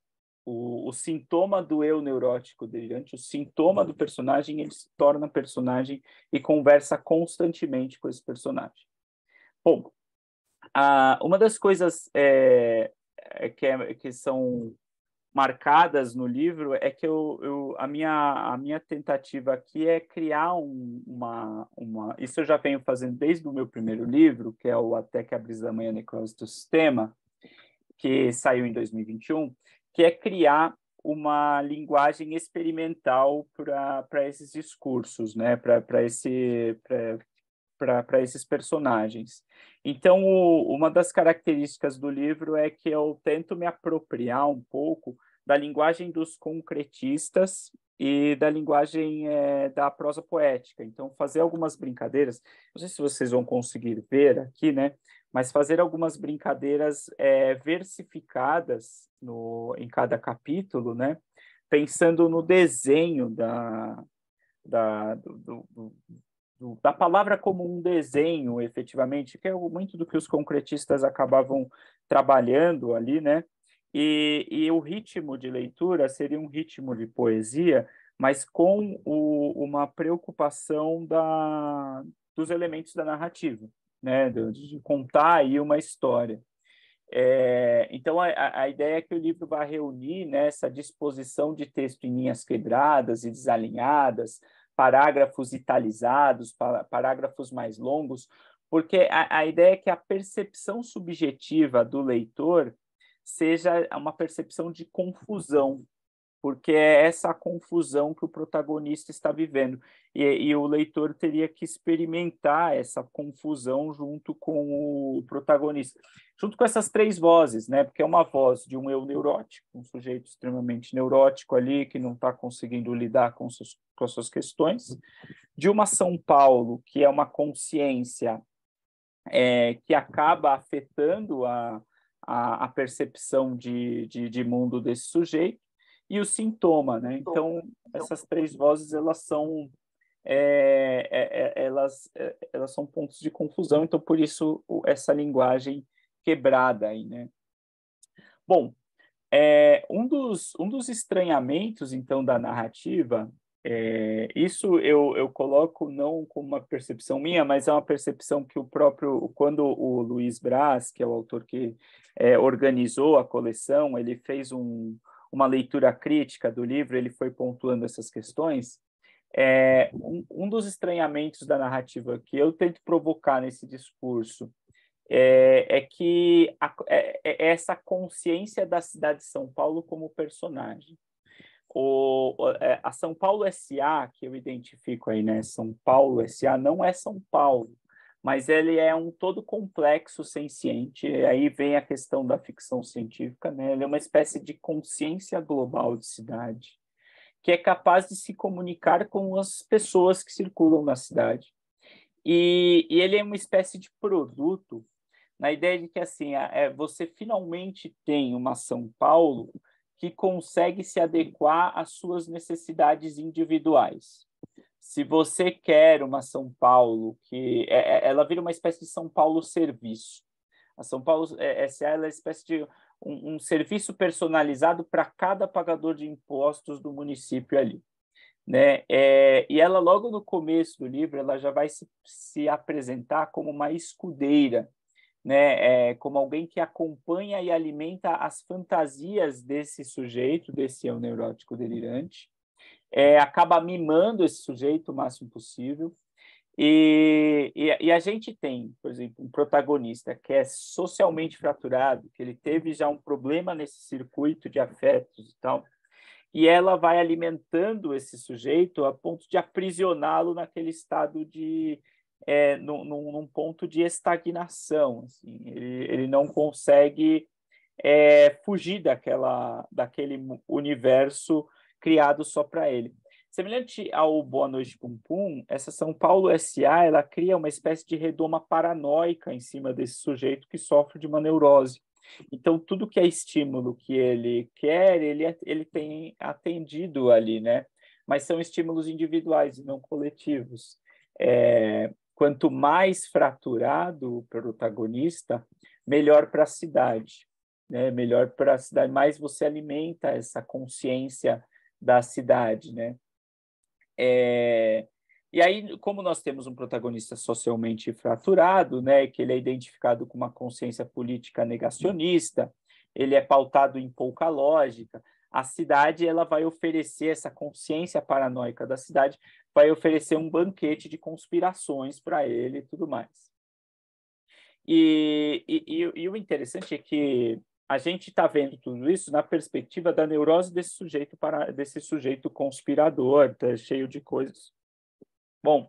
o, o sintoma do eu neurótico delirante, o sintoma do personagem, ele se torna personagem e conversa constantemente com esse personagem. Bom, a, uma das coisas é, é, que, é, que são marcadas no livro é que eu, eu, a, minha, a minha tentativa aqui é criar um, uma, uma. Isso eu já venho fazendo desde o meu primeiro livro, que é o Até que a Brisa Manhã Necrose do Sistema, que saiu em 2021, que é criar uma linguagem experimental para esses discursos, né? para esse, para esses personagens. Então, o, uma das características do livro é que eu tento me apropriar um pouco da linguagem dos concretistas e da linguagem é, da prosa poética. Então, fazer algumas brincadeiras, não sei se vocês vão conseguir ver aqui, né? Mas fazer algumas brincadeiras é, versificadas no, em cada capítulo, né? pensando no desenho da, da, do, do, do, da palavra como um desenho, efetivamente, que é muito do que os concretistas acabavam trabalhando ali, né? E, e o ritmo de leitura seria um ritmo de poesia, mas com o, uma preocupação da, dos elementos da narrativa, né? De, de contar aí uma história. É, então, a, a, ideia é que o livro vai reunir né, essa disposição de texto em linhas quebradas e desalinhadas, parágrafos italizados, parágrafos mais longos, porque a, a ideia é que a percepção subjetiva do leitor seja uma percepção de confusão, porque é essa confusão que o protagonista está vivendo. E, e, o leitor teria que experimentar essa confusão junto com o protagonista, junto com essas três vozes, né? Porque é uma voz de um eu neurótico, um sujeito extremamente neurótico ali, que não está conseguindo lidar com, seus, com as suas questões, de uma São Paulo, que é uma consciência é, que acaba afetando a, a, a percepção de, de, de mundo desse sujeito e o sintoma, né? Então, essas três vozes, elas são, é, é, é, elas, é, elas são pontos de confusão, então por isso essa linguagem quebrada aí, né? Bom, é, um, dos, um dos estranhamentos, então, da narrativa, é, isso eu, eu coloco não como uma percepção minha, mas é uma percepção que o próprio, quando o Luiz Braz, que é o autor que organizou a coleção, ele fez um, uma leitura crítica do livro, ele foi pontuando essas questões. É, um, um dos estranhamentos da narrativa que eu tento provocar nesse discurso é, é que a, é, é essa consciência da cidade de São Paulo como personagem. O, é, a São Paulo SA, que eu identifico aí, né? São Paulo SA não é São Paulo mas ele é um todo complexo ciente. e aí vem a questão da ficção científica, né? Ele é uma espécie de consciência global de cidade, que é capaz de se comunicar com as pessoas que circulam na cidade. E, e ele é uma espécie de produto, na ideia de que assim, é, você finalmente tem uma São Paulo que consegue se adequar às suas necessidades individuais se você quer uma São Paulo que é, é, ela vira uma espécie de São Paulo serviço. A São Paulo SA é, é uma é espécie de um, um serviço personalizado para cada pagador de impostos do município ali. Né? É, e ela, logo no começo do livro, ela já vai se, se apresentar como uma escudeira, né? É, como alguém que acompanha e alimenta as fantasias desse sujeito, desse eu neurótico delirante, é, acaba mimando esse sujeito o máximo possível. E, e, e, a gente tem, por exemplo, um protagonista que é socialmente fraturado, que ele teve já um problema nesse circuito de afetos e tal, e ela vai alimentando esse sujeito a ponto de aprisioná-lo naquele estado de. É, num, num, ponto de estagnação. Assim. Ele, ele não consegue é, fugir daquela, daquele universo criado só para ele. Semelhante ao Boa Noite Pum Pum, essa São Paulo SA ela cria uma espécie de redoma paranoica em cima desse sujeito que sofre de uma neurose. Então, tudo que é estímulo que ele quer, ele, é, ele tem atendido ali, né? Mas são estímulos individuais e não coletivos. É, quanto mais fraturado o protagonista, melhor para a cidade. Né? Melhor para a cidade, mais você alimenta essa consciência da cidade, né? É... E aí, como nós temos um protagonista socialmente fraturado, né, que ele é identificado com uma consciência política negacionista, ele é pautado em pouca lógica, a cidade ela vai oferecer essa consciência paranoica da cidade, vai oferecer um banquete de conspirações para ele e tudo mais. E, e, e, e o interessante é que a gente está vendo tudo isso na perspectiva da neurose desse sujeito para desse sujeito conspirador, tá cheio de coisas. Bom,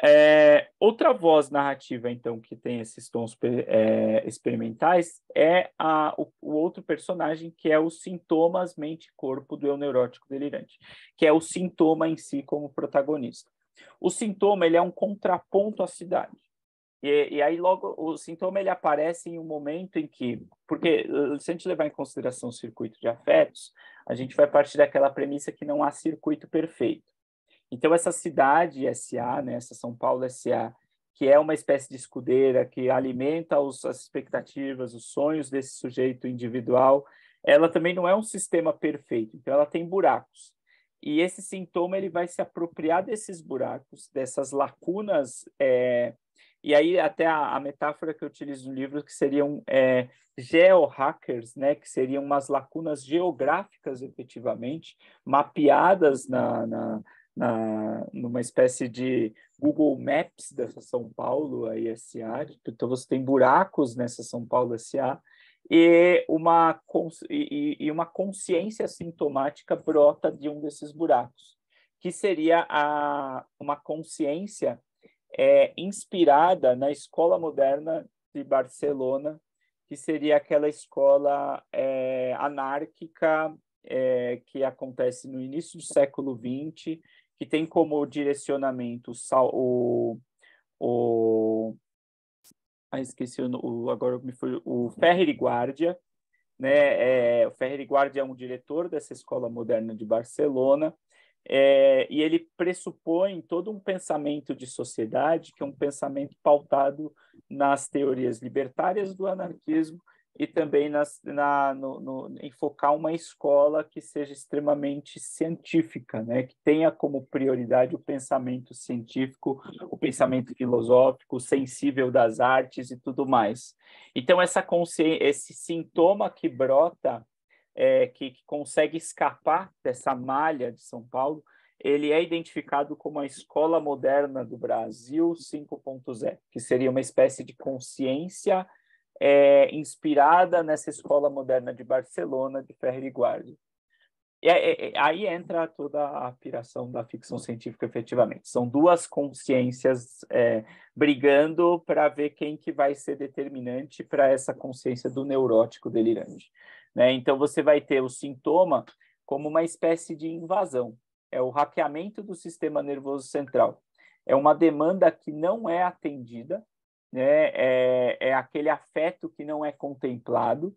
é, outra voz narrativa, então, que tem esses tons é, experimentais é a, o, o, outro personagem, que é o sintomas mente-corpo do eu neurótico delirante, que é o sintoma em si como protagonista. O sintoma ele é um contraponto à cidade. E, e, aí logo o sintoma ele aparece em um momento em que, porque eh, se a gente levar em consideração o circuito de afetos, a gente vai partir daquela premissa que não há circuito perfeito. Então essa cidade SA, né, essa São Paulo SA, que é uma espécie de escudeira que alimenta os, as expectativas, os sonhos desse sujeito individual, ela também não é um sistema perfeito. Então ela tem buracos. E esse sintoma ele vai se apropriar desses buracos, dessas lacunas é, e aí até a, a metáfora que eu utilizo no livro que seriam é, geohackers, né, que seriam umas lacunas geográficas efetivamente mapeadas na, na, na numa espécie de Google Maps dessa São Paulo aí SA. Então você tem buracos nessa São Paulo SA e uma, e, e uma consciência sintomática brota de um desses buracos, que seria a, uma consciência é inspirada na escola moderna de Barcelona, que seria aquela escola é, anárquica é, que acontece no início do século XX, que tem como direcionamento o, o ah, esqueci o, agora me foi o Ferrer Guardia, né? É, o Ferrer Guardia é um diretor dessa escola moderna de Barcelona é, e ele pressupõe todo um pensamento de sociedade, que é um pensamento pautado nas teorias libertárias do anarquismo e também nas, na, no, no, enfocar uma escola que seja extremamente científica, né? que tenha como prioridade o pensamento científico, o pensamento filosófico, sensível das artes e tudo mais. Então, essa consci... esse sintoma que brota é, que, que, consegue escapar dessa malha de São Paulo, ele é identificado como a Escola Moderna do Brasil 5.0, que seria uma espécie de consciência é, inspirada nessa Escola Moderna de Barcelona, de Ferri e Guardi. E é, é, aí entra toda a piração da ficção científica, efetivamente. São duas consciências é, brigando para ver quem que vai ser determinante para essa consciência do neurótico delirante. Né? Então, você vai ter o sintoma como uma espécie de invasão é o hackeamento do sistema nervoso central. É uma demanda que não é atendida, né? é, é aquele afeto que não é contemplado,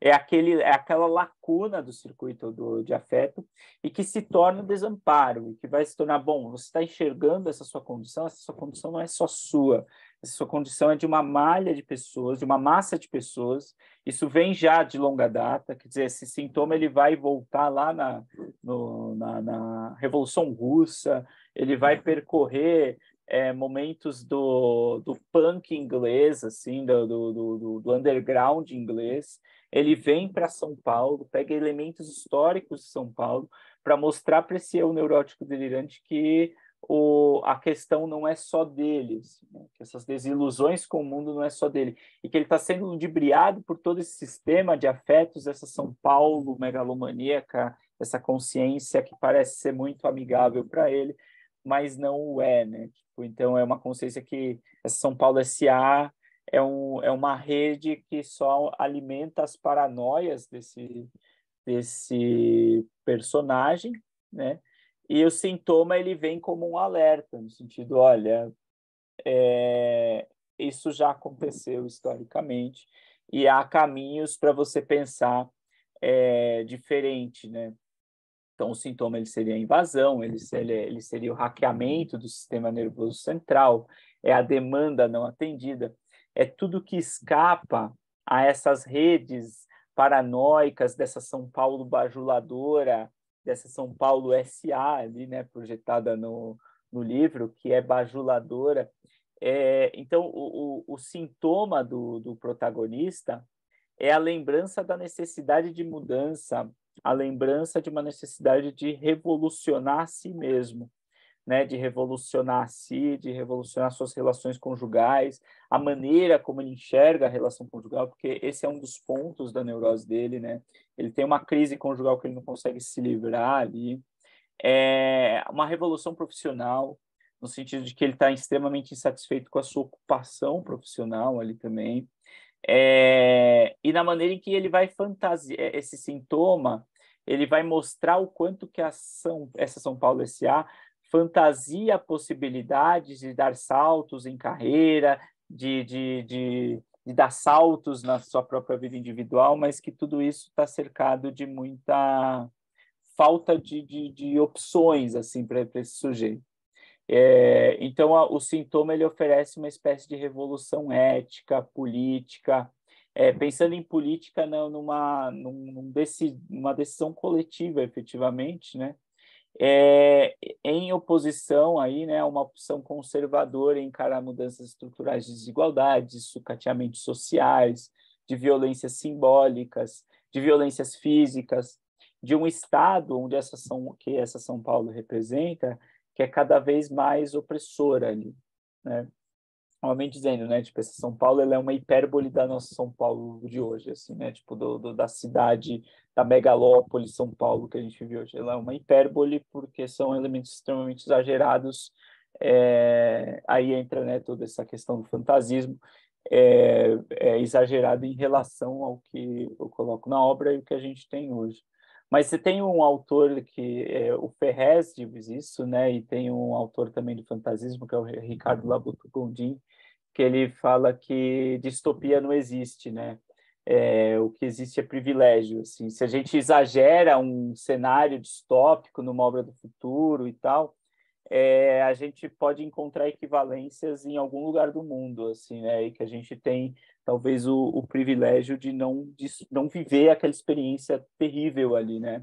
é, aquele, é aquela lacuna do circuito do, de afeto e que se torna desamparo, e que vai se tornar, bom, você está enxergando essa sua condição, essa sua condição não é só sua, essa sua condição é de uma malha de pessoas, de uma massa de pessoas. Isso vem já de longa data, quer dizer, esse sintoma ele vai voltar lá na, no, na, na Revolução Russa, ele vai uhum. percorrer é, momentos do, do punk inglês, assim, do, do, do underground inglês. Ele vem para São Paulo, pega elementos históricos de São Paulo para mostrar para esse eu neurótico delirante que o, a questão não é só deles, né? que essas desilusões com o mundo não é só dele, e que ele está sendo ludibriado por todo esse sistema de afetos, essa São Paulo megalomaníaca, essa consciência que parece ser muito amigável para ele, mas não o é, né? Tipo, então é uma consciência que essa São Paulo SA é, um, é uma rede que só alimenta as paranoias desse, desse personagem, né? E o sintoma ele vem como um alerta, no sentido, olha, é, isso já aconteceu historicamente e há caminhos para você pensar é, diferente, né? Então, o sintoma ele seria a invasão, ele seria, ele seria o hackeamento do sistema nervoso central, é a demanda não atendida, é tudo que escapa a essas redes paranoicas dessa São Paulo bajuladora, dessa São Paulo SA ali, né, projetada no, no livro, que é bajuladora. É, então, o, o, o sintoma do, do protagonista é a lembrança da necessidade de mudança, a lembrança de uma necessidade de revolucionar a si mesmo, né? de revolucionar a si, de revolucionar suas relações conjugais, a maneira como ele enxerga a relação conjugal, porque esse é um dos pontos da neurose dele, né? ele tem uma crise conjugal que ele não consegue se livrar ali, é uma revolução profissional, no sentido de que ele está extremamente insatisfeito com a sua ocupação profissional ali também, é, e na maneira em que ele vai fantasiar é, esse sintoma, ele vai mostrar o quanto que a São, essa São Paulo S.A. fantasia possibilidades de dar saltos em carreira, de, de, de de dar saltos na sua própria vida individual, mas que tudo isso está cercado de muita falta de, de, de opções assim para esse sujeito. É, então, a, o sintoma ele oferece uma espécie de revolução ética, política, é, pensando em política não, numa, num, num deci, numa decisão coletiva, efetivamente, né? é, em oposição aí, né, a uma opção conservadora em encarar mudanças estruturais de desigualdades, sucateamentos sociais, de violências simbólicas, de violências físicas, de um Estado onde essa São, que essa São Paulo representa, que é cada vez mais opressora ali, né? Novamente dizendo, né? Tipo, essa São Paulo ela é uma hipérbole da nossa São Paulo de hoje, assim, né? Tipo, do, do, da cidade, da megalópole São Paulo que a gente vive hoje. Ela é uma hipérbole porque são elementos extremamente exagerados. É... aí entra né, toda essa questão do fantasismo. É, é, exagerado em relação ao que eu coloco na obra e o que a gente tem hoje. Mas você tem um autor que é, o Ferrez diz isso, né? E tem um autor também do fantasismo que é o Ricardo uhum. Labuto Gondim, que ele fala que distopia não existe, né? É, o que existe é privilégio. Assim. Se a gente exagera um cenário distópico numa obra do futuro e tal, é, a gente pode encontrar equivalências em algum lugar do mundo, assim, né? E que a gente tem talvez o, o privilégio de não, de não viver aquela experiência terrível ali, né?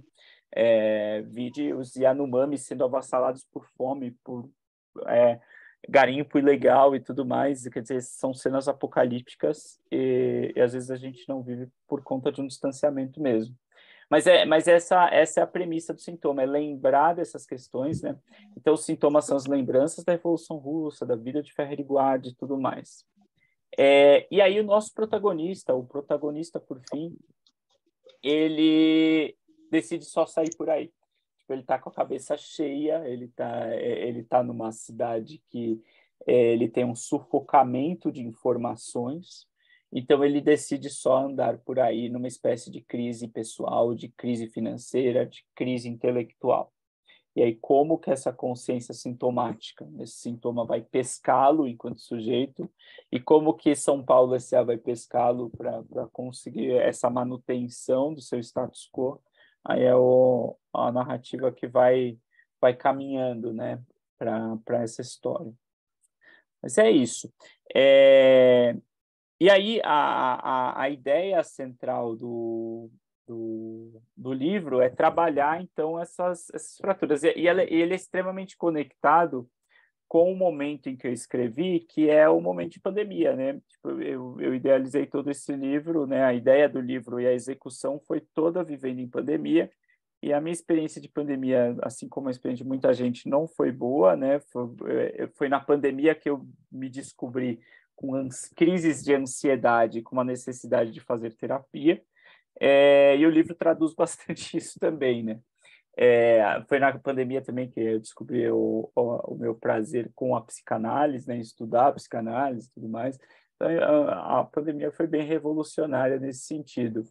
É, vide os Yanomami sendo avassalados por fome, por é, garimpo ilegal e tudo mais, quer dizer, são cenas apocalípticas e, e às vezes a gente não vive por conta de um distanciamento mesmo. Mas, é, mas essa, essa é a premissa do sintoma, é lembrar dessas questões, né? Então, os sintomas são as lembranças da Revolução Russa, da vida de Ferreriguard e tudo mais. É, e aí o nosso protagonista, o protagonista, por fim, ele decide só sair por aí. Tipo, ele tá com a cabeça cheia, ele tá, é, ele tá numa cidade que é, ele tem um sufocamento de informações, então ele decide só andar por aí numa espécie de crise pessoal, de crise financeira, de crise intelectual. E aí como que essa consciência sintomática, esse sintoma vai pescá-lo enquanto sujeito e como que São Paulo S.A. vai pescá-lo para conseguir essa manutenção do seu status quo? Aí é o, a narrativa que vai vai caminhando, né, para essa história. Mas é isso. É, e aí a, a, a ideia central do, do, do, livro é trabalhar então essas, essas fraturas. E, e ela, ele é extremamente conectado com o momento em que eu escrevi, que é o momento de pandemia, né? Tipo, eu, eu, idealizei todo esse livro, né? A ideia do livro e a execução foi toda vivendo em pandemia. E a minha experiência de pandemia, assim como a experiência de muita gente, não foi boa, né? Foi, eh, foi na pandemia que eu me descobri com crises de ansiedade, com uma necessidade de fazer terapia. É, e o livro traduz bastante isso também, né? É, foi na pandemia também que eu descobri o, o, o, meu prazer com a psicanálise, né? Estudar a psicanálise e tudo mais. Então, a, a, pandemia foi bem revolucionária nesse sentido.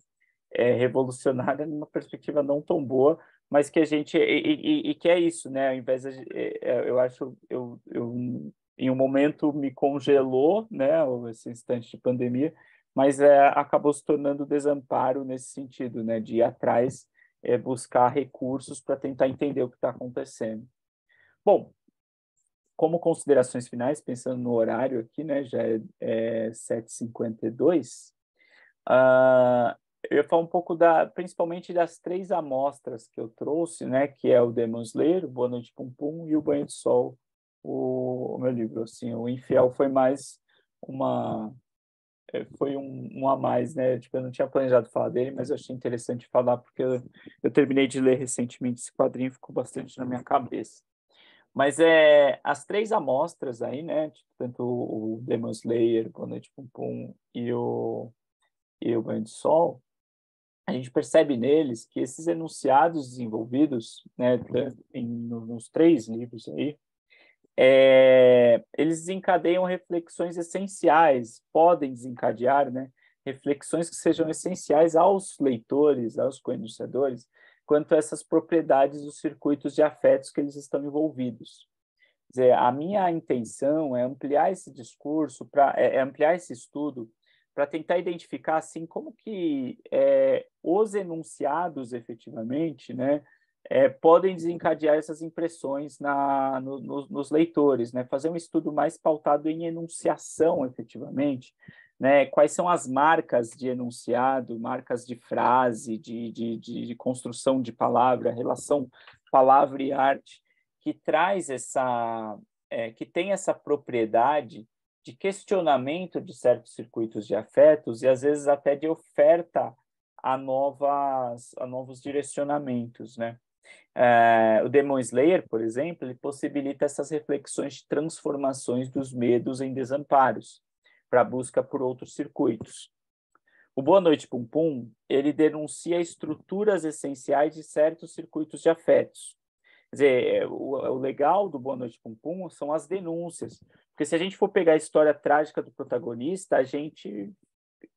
É, revolucionária numa perspectiva não tão boa, mas que a gente... E, e, e que é isso, né? Ao invés de, é, é, eu acho... Eu, eu em um momento me congelou, né, esse instante de pandemia, mas é, acabou se tornando desamparo nesse sentido, né, de ir atrás, é, buscar recursos para tentar entender o que está acontecendo. Bom, como considerações finais, pensando no horário aqui, né, já é, é 7h52, uh, ah, eu ia falar um pouco da, principalmente das três amostras que eu trouxe, né, que é o Demon's o Boa Noite Pum Pum e o Banho de Sol o, o meu livro. Assim, o Infiel foi mais uma é, foi um, um, a mais, né? Tipo, eu não tinha planejado falar dele, mas eu achei interessante falar porque eu, eu, terminei de ler recentemente esse quadrinho, ficou bastante na minha cabeça. Mas é as três amostras aí, né? Tipo, tanto o Demon Slayer, o Noite Pum Pum e o, e o Banho de Sol, a gente percebe neles que esses enunciados desenvolvidos, né? Em, nos três livros aí, é, eles desencadeiam reflexões essenciais, podem desencadear né, reflexões que sejam essenciais aos leitores, aos conhecedores, quanto a essas propriedades dos circuitos de afetos que eles estão envolvidos. Quer dizer, a minha intenção é ampliar esse discurso, pra, é, é ampliar esse estudo para tentar identificar assim como que é, os enunciados efetivamente, né, é, podem desencadear essas impressões na, no, no, nos leitores, né? Fazer um estudo mais pautado em enunciação, efetivamente, né? Quais são as marcas de enunciado, marcas de frase, de, de, de, de construção de palavra, relação palavra e arte, que traz essa, é, que tem essa propriedade de questionamento de certos circuitos de afetos e às vezes até de oferta a novas a novos direcionamentos, né? Eh, o Demon Slayer, por exemplo, ele possibilita essas reflexões de transformações dos medos em desamparos para a busca por outros circuitos. O Boa Noite Pum Pum, ele denuncia estruturas essenciais de certos circuitos de afetos. Quer dizer, eh, o, o legal do Boa Noite Pum Pum são as denúncias. Porque se a gente for pegar a história trágica do protagonista, a gente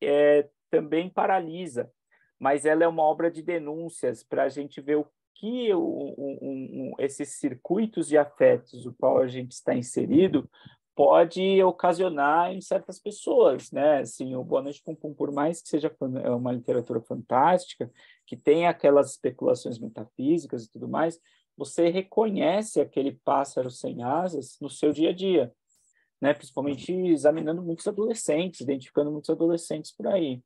é, também paralisa. Mas ela é uma obra de denúncias para a gente ver o que o, um, um, esses circuitos de afetos, o qual a gente está inserido, pode ocasionar em certas pessoas, né? Assim, o Boa Noite Pum Pum, por mais que seja é uma literatura fantástica, que tem aquelas especulações metafísicas e tudo mais, você reconhece aquele pássaro sem asas no seu dia a dia, né? Principalmente examinando muitos adolescentes, identificando muitos adolescentes por aí.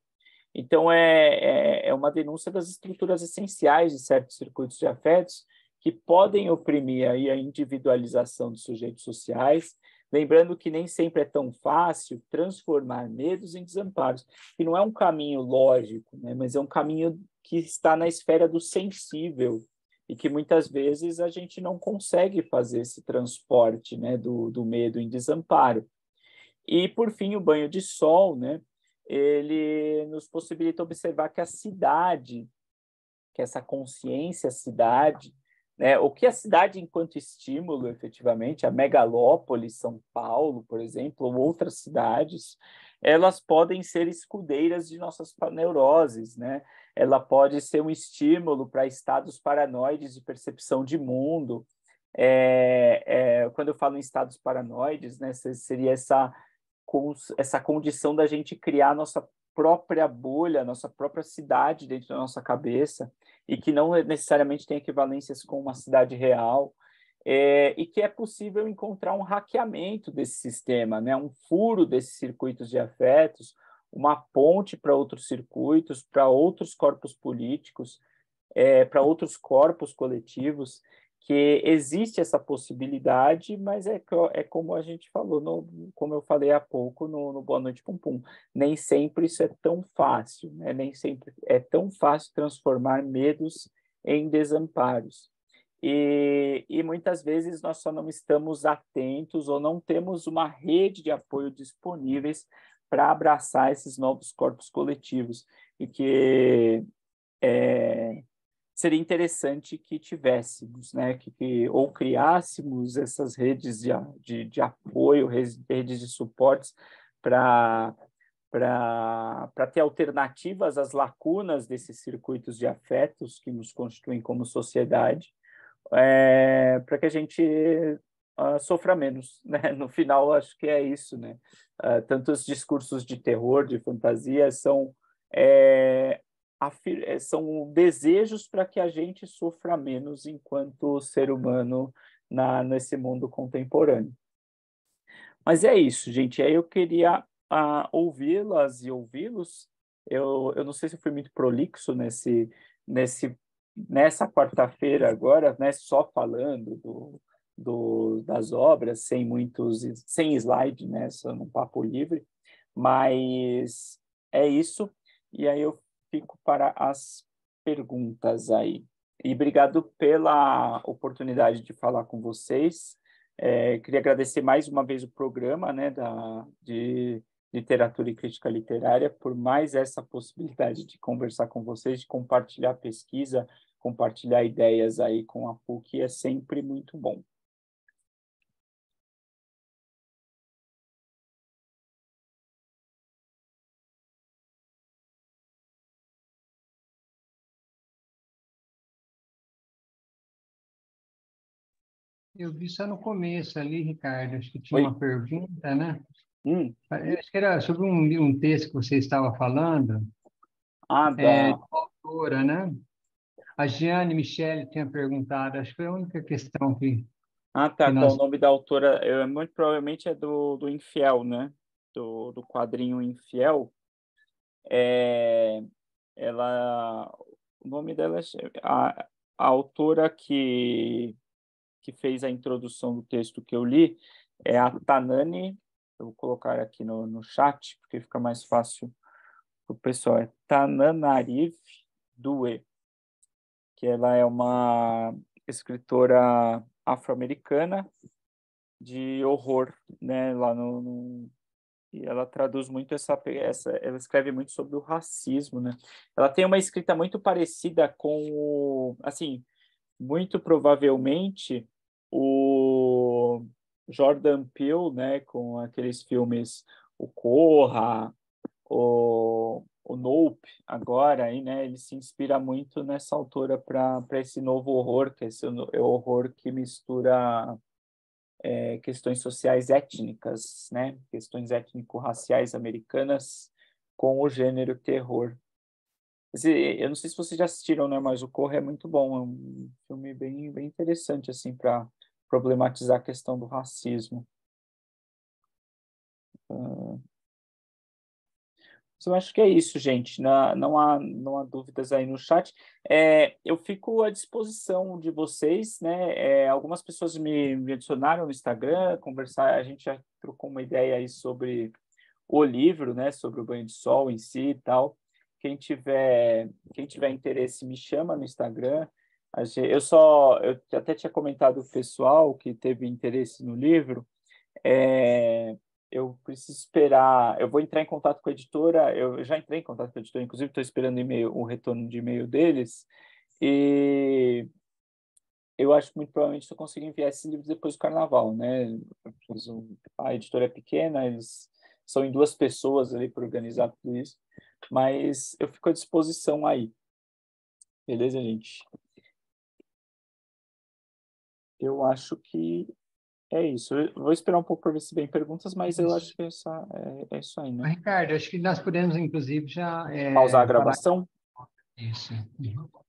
Então, é, é, é uma denúncia das estruturas essenciais de certos circuitos de afetos que podem oprimir aí a individualização dos sujeitos sociais, Lembrando que nem sempre é tão fácil transformar medos em desamparos, que não é um caminho lógico, né? mas é um caminho que está na esfera do sensível e que muitas vezes a gente não consegue fazer esse transporte né? do, do medo em desamparo. E, por fim, o banho de sol, né? ele nos possibilita observar que a cidade, que essa consciência cidade, né, o que a cidade enquanto estímulo, efetivamente, a megalópole, São Paulo, por exemplo, ou outras cidades, elas podem ser escudeiras de nossas neuroses, né? Ela pode ser um estímulo para estados paranoides de percepção de mundo. É, é, quando eu falo em estados paranoides, né, seria essa com essa condição da gente criar nossa própria bolha, nossa própria cidade dentro da nossa cabeça e que não necessariamente tem equivalências com uma cidade real é, e que é possível encontrar um hackeamento desse sistema, né? um furo desses circuitos de afetos, uma ponte para outros circuitos, para outros corpos políticos, é, para outros corpos coletivos que existe essa possibilidade, mas é, é como a gente falou, no, como eu falei há pouco no, no Boa Noite Pum Pum, nem sempre isso é tão fácil, né? nem sempre é tão fácil transformar medos em desamparos. E, e muitas vezes nós só não estamos atentos ou não temos uma rede de apoio disponíveis para abraçar esses novos corpos coletivos, e que é, seria interessante que tivéssemos, né? que, que ou criássemos essas redes de, de, de apoio, redes de suportes para para ter alternativas às lacunas desses circuitos de afetos que nos constituem como sociedade, é, para que a gente uh, sofra menos. Né? No final, acho que é isso. Né? Uh, ah, tantos discursos de terror, de fantasia, são é, eh, são desejos para que a gente sofra menos enquanto ser humano na, nesse mundo contemporâneo. Mas é isso, gente. Aí eu queria ah, ouvi-las e ouvi-los. Eu, eu não sei se fui muito prolixo nesse, nesse, nessa quarta-feira agora, né? Só falando do, do, das obras, sem muitos, sem slide, né? Só num papo livre. Mas é isso. E aí eu fico para as perguntas aí. E obrigado pela oportunidade de falar com vocês. É, queria agradecer mais uma vez o programa né, da, de Literatura e Crítica Literária por mais essa possibilidade de conversar com vocês, de compartilhar pesquisa, compartilhar ideias aí com a PUC, é sempre muito bom. Eu vi só no começo ali, Ricardo, acho que tinha Oi? uma pergunta, né? Hum. Acho que era sobre um, um, texto que você estava falando. Ah, da... Tá. É, autora, né? A Giane Michele tinha perguntado, acho que foi a única questão que. Ah, tá. Que então, nós... o nome da autora, eu, é, muito provavelmente é do, do Infiel, né? Do, do quadrinho Infiel. É, ela. O nome dela é. A, a autora que que fez a introdução do texto que eu li é a Tanani, eu vou colocar aqui no, no chat, porque fica mais fácil para o pessoal, é Tananariv Due, que ela é uma escritora afro-americana de horror, né, lá no, no, e ela traduz muito essa, essa, ela escreve muito sobre o racismo, né, ela tem uma escrita muito parecida com o, assim, muito provavelmente o Jordan Peele, né, com aqueles filmes O Corra, o, o Nope, agora, aí, né, ele se inspira muito nessa altura para esse novo horror, que é esse é o horror que mistura é, questões sociais étnicas, né, questões étnico-raciais americanas com o gênero terror. Eu não sei se vocês já assistiram, né, mas o Corra é muito bom, é um filme bem, bem interessante, assim, para problematizar a questão do racismo. Uh, eu acho que é isso, gente. Não, não, há, não há dúvidas aí no chat. É, eu fico à disposição de vocês, né? É, algumas pessoas me, me, adicionaram no Instagram, conversar, a gente já trocou uma ideia aí sobre o livro, né? Sobre o banho de sol em si e tal. Quem tiver, quem tiver interesse, me chama no Instagram. Eu só, eu até tinha comentado o pessoal que teve interesse no livro, é, eu preciso esperar, eu vou entrar em contato com a editora, eu já entrei em contato com a editora, inclusive estou esperando o um retorno de e-mail deles, e eu acho que muito provavelmente eu consigo enviar esse livro depois do carnaval, né? A editora é pequena, eles são em duas pessoas ali para organizar tudo isso, mas eu fico à disposição aí. Beleza, gente? eu acho que é isso. Eu vou esperar um pouco para ver se vem perguntas, mas eu acho que é, só, é, é isso aí, né? Ricardo, acho que nós podemos, inclusive, já... É, Pausar a gravação? Isso. Uhum.